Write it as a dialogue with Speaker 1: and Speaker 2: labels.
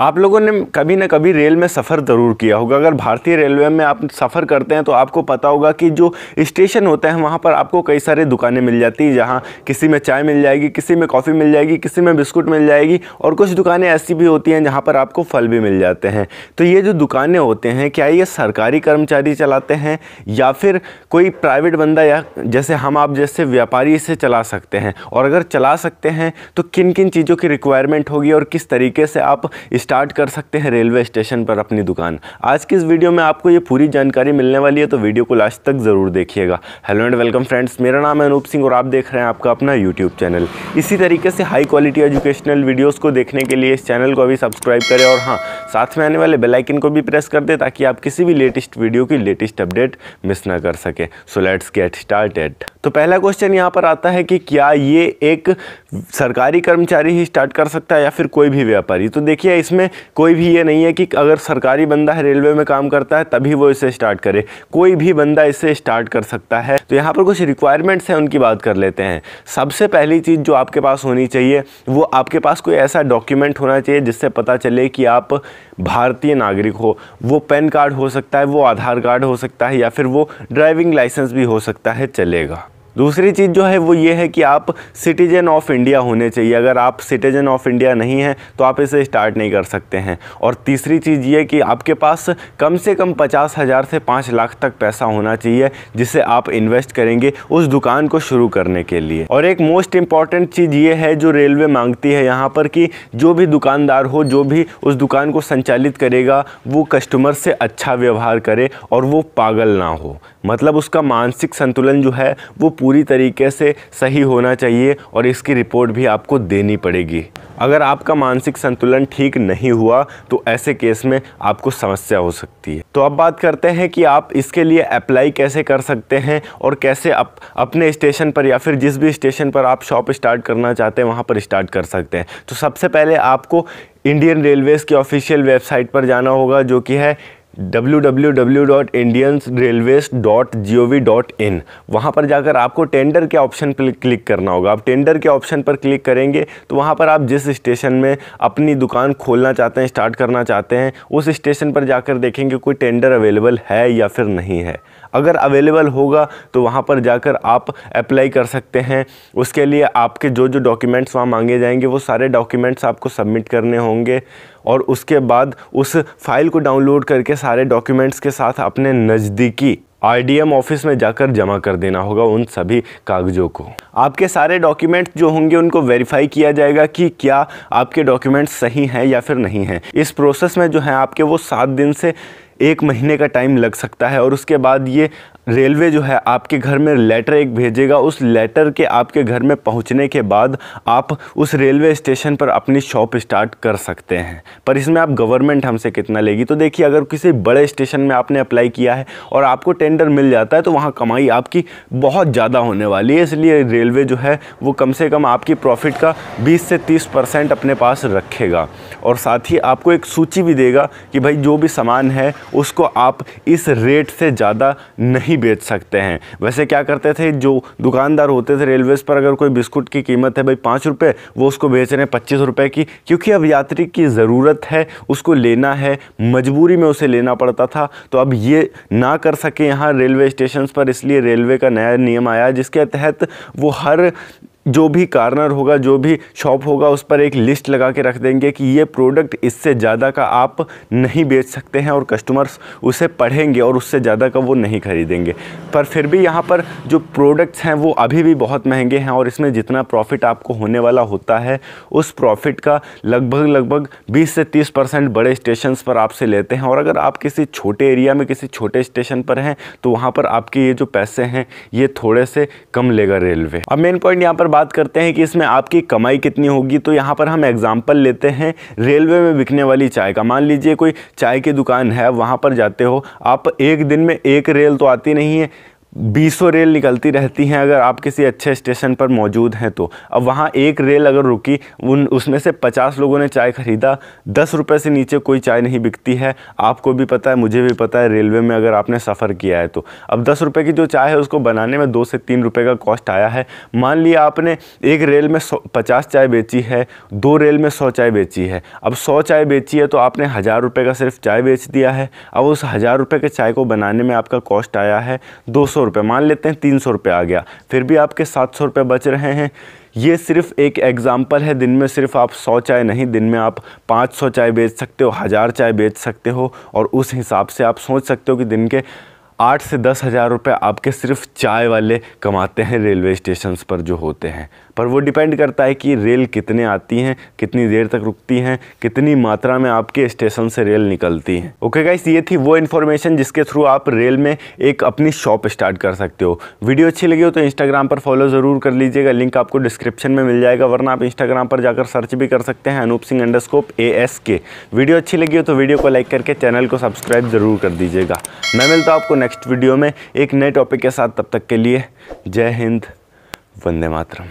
Speaker 1: आप लोगों ने कभी ना कभी रेल में सफ़र ज़रूर किया होगा अगर भारतीय रेलवे में आप सफ़र करते हैं तो आपको पता होगा कि जो स्टेशन होते हैं वहाँ पर आपको कई सारी दुकानें मिल जाती हैं जहाँ किसी में चाय मिल जाएगी किसी में कॉफ़ी मिल जाएगी किसी में बिस्कुट मिल जाएगी और कुछ दुकानें ऐसी भी होती हैं जहाँ पर आपको फल भी मिल जाते हैं तो ये जो दुकानें होते हैं क्या ये सरकारी कर्मचारी चलाते हैं या फिर कोई प्राइवेट बंदा या जैसे हम आप जैसे व्यापारी इसे चला सकते हैं और अगर चला सकते हैं तो किन किन चीज़ों की रिक्वायरमेंट होगी और किस तरीके से आप स्टार्ट कर सकते हैं रेलवे स्टेशन पर अपनी दुकान आज की इस वीडियो में आपको ये पूरी जानकारी मिलने वाली है तो वीडियो को लास्ट तक ज़रूर देखिएगा हेलो एंड वेलकम फ्रेंड्स मेरा नाम है अनूप सिंह और आप देख रहे हैं आपका अपना यूट्यूब चैनल इसी तरीके से हाई क्वालिटी एजुकेशनल वीडियोज़ को देखने के लिए इस चैनल को अभी सब्सक्राइब करें और हाँ साथ में आने वाले बेलाइकन को भी प्रेस कर दें ताकि आप किसी भी लेटेस्ट वीडियो की लेटेस्ट अपडेट मिस ना कर सकें सो लेट्स गेट स्टार्टेड तो पहला क्वेश्चन यहाँ पर आता है कि क्या ये एक सरकारी कर्मचारी ही स्टार्ट कर सकता है या फिर कोई भी व्यापारी तो देखिए इसमें कोई भी ये नहीं है कि अगर सरकारी बंदा है रेलवे में काम करता है तभी वो इसे स्टार्ट करे कोई भी बंदा इसे स्टार्ट कर सकता है तो यहाँ पर कुछ रिक्वायरमेंट्स हैं उनकी बात कर लेते हैं सबसे पहली चीज़ जो आपके पास होनी चाहिए वो आपके पास कोई ऐसा डॉक्यूमेंट होना चाहिए जिससे पता चले कि आप भारतीय नागरिक हो वो पैन कार्ड हो सकता है वो आधार कार्ड हो सकता है या फिर वो ड्राइविंग लाइसेंस भी हो सकता है चलेगा दूसरी चीज़ जो है वो ये है कि आप सिटीजन ऑफ इंडिया होने चाहिए अगर आप सिटीजन ऑफ इंडिया नहीं हैं तो आप इसे स्टार्ट नहीं कर सकते हैं और तीसरी चीज़ ये कि आपके पास कम से कम पचास हज़ार से पाँच लाख तक पैसा होना चाहिए जिसे आप इन्वेस्ट करेंगे उस दुकान को शुरू करने के लिए और एक मोस्ट इम्पॉर्टेंट चीज़ ये है जो रेलवे मांगती है यहाँ पर कि जो भी दुकानदार हो जो भी उस दुकान को संचालित करेगा वो कस्टमर से अच्छा व्यवहार करे और वो पागल ना हो मतलब उसका मानसिक संतुलन जो है वो पूरी तरीके से सही होना चाहिए और इसकी रिपोर्ट भी आपको देनी पड़ेगी अगर आपका मानसिक संतुलन ठीक नहीं हुआ तो ऐसे केस में आपको समस्या हो सकती है तो अब बात करते हैं कि आप इसके लिए अप्लाई कैसे कर सकते हैं और कैसे आप अपने स्टेशन पर या फिर जिस भी स्टेशन पर आप शॉप स्टार्ट करना चाहते हैं वहाँ पर स्टार्ट कर सकते हैं तो सबसे पहले आपको इंडियन रेलवेज़ की ऑफिशियल वेबसाइट पर जाना होगा जो कि है www.indiansrailways.gov.in वहां पर जाकर आपको टेंडर के ऑप्शन पर क्लिक करना होगा आप टेंडर के ऑप्शन पर क्लिक करेंगे तो वहां पर आप जिस स्टेशन में अपनी दुकान खोलना चाहते हैं स्टार्ट करना चाहते हैं उस स्टेशन पर जाकर देखेंगे कोई टेंडर अवेलेबल है या फिर नहीं है अगर अवेलेबल होगा तो वहाँ पर जाकर आप अप्लाई कर सकते हैं उसके लिए आपके जो जो डॉक्यूमेंट्स वहाँ मांगे जाएंगे वो सारे डॉक्यूमेंट्स आपको सबमिट करने होंगे और उसके बाद उस फाइल को डाउनलोड करके सारे डॉक्यूमेंट्स के साथ अपने नज़दीकी आरडीएम ऑफिस में जाकर जमा कर देना होगा उन सभी कागजों को आपके सारे डॉक्यूमेंट्स जो होंगे उनको वेरीफाई किया जाएगा कि क्या आपके डॉक्यूमेंट्स सही हैं या फिर नहीं हैं इस प्रोसेस में जो है आपके वो सात दिन से एक महीने का टाइम लग सकता है और उसके बाद ये रेलवे जो है आपके घर में लेटर एक भेजेगा उस लेटर के आपके घर में पहुंचने के बाद आप उस रेलवे स्टेशन पर अपनी शॉप स्टार्ट कर सकते हैं पर इसमें आप गवर्नमेंट हमसे कितना लेगी तो देखिए अगर किसी बड़े स्टेशन में आपने अप्लाई किया है और आपको टेंडर मिल जाता है तो वहाँ कमाई आपकी बहुत ज़्यादा होने वाली है इसलिए रेलवे जो है वो कम से कम आपकी प्रॉफिट का बीस से तीस अपने पास रखेगा और साथ ही आपको एक सूची भी देगा कि भाई जो भी सामान है उसको आप इस रेट से ज़्यादा नहीं बेच सकते हैं वैसे क्या करते थे जो दुकानदार होते थे रेलवेज़ पर अगर कोई बिस्कुट की कीमत है भाई पाँच रुपये वो उसको बेच रहे हैं पच्चीस रुपये की क्योंकि अब यात्री की ज़रूरत है उसको लेना है मजबूरी में उसे लेना पड़ता था तो अब ये ना कर सके यहाँ रेलवे स्टेशन पर इसलिए रेलवे का नया नियम आया जिसके तहत वो हर जो भी कार्नर होगा जो भी शॉप होगा उस पर एक लिस्ट लगा के रख देंगे कि ये प्रोडक्ट इससे ज़्यादा का आप नहीं बेच सकते हैं और कस्टमर्स उसे पढ़ेंगे और उससे ज़्यादा का वो नहीं खरीदेंगे पर फिर भी यहाँ पर जो प्रोडक्ट्स हैं वो अभी भी बहुत महंगे हैं और इसमें जितना प्रॉफिट आपको होने वाला होता है उस प्रॉफिट का लगभग लगभग बीस से तीस परसेंट बड़े स्टेशन पर आपसे लेते हैं और अगर आप किसी छोटे एरिया में किसी छोटे स्टेशन पर हैं तो वहाँ पर आपके ये जो पैसे हैं ये थोड़े से कम लेगा रेलवे अब मेन पॉइंट यहाँ पर बात करते हैं कि इसमें आपकी कमाई कितनी होगी तो यहाँ पर हम एग्ज़ाम्पल लेते हैं रेलवे में बिकने वाली चाय का मान लीजिए कोई चाय की दुकान है वहाँ पर जाते हो आप एक दिन में एक रेल तो आती नहीं है बीसों रेल निकलती रहती हैं अगर आप किसी अच्छे स्टेशन पर मौजूद हैं तो अब वहाँ एक रेल अगर रुकी उन उसमें से पचास लोगों ने चाय ख़रीदा दस रुपये से नीचे कोई चाय नहीं बिकती है आपको भी पता है मुझे भी पता है रेलवे में अगर आपने सफ़र किया है तो अब दस रुपये की जो चाय है उसको बनाने में दो से तीन रुपये का कॉस्ट आया है मान लिया आपने एक रेल में सौ पचास चाय बेची है दो रेल में सौ चाय बेची है अब सौ चाय बेची है तो आपने हज़ार रुपये का सिर्फ चाय बेच दिया है अब उस हज़ार रुपये के चाय को बनाने में आपका कॉस्ट आया है दो सौ सौ रुपये मान लेते हैं तीन सौ रुपये आ गया फिर भी आपके सात सौ रुपये बच रहे हैं ये सिर्फ एक एग्ज़ाम्पल है दिन में सिर्फ आप सौ चाय नहीं दिन में आप पाँच सौ चाय बेच सकते हो हज़ार चाय बेच सकते हो और उस हिसाब से आप सोच सकते हो कि दिन के आठ से दस हज़ार रुपये आपके सिर्फ चाय वाले कमाते हैं रेलवे स्टेशन पर जो होते हैं पर वो डिपेंड करता है कि रेल कितने आती हैं कितनी देर तक रुकती हैं कितनी मात्रा में आपके स्टेशन से रेल निकलती हैं ओके गाइस ये थी वो इन्फॉर्मेशन जिसके थ्रू आप रेल में एक अपनी शॉप स्टार्ट कर सकते हो वीडियो अच्छी लगी हो तो इंस्टाग्राम पर फॉलो ज़रूर कर लीजिएगा लिंक आपको डिस्क्रिप्शन में मिल जाएगा वरना आप इंस्टाग्राम पर जाकर सर्च भी कर सकते हैं Anup Singh underscore A S के वीडियो अच्छी लगी हो तो वीडियो को लाइक करके चैनल को सब्सक्राइब ज़रूर कर दीजिएगा मैं मिलता हूँ आपको नेक्स्ट नेक्स्ट वीडियो में एक नए टॉपिक के साथ तब तक के लिए जय हिंद वंदे मातरम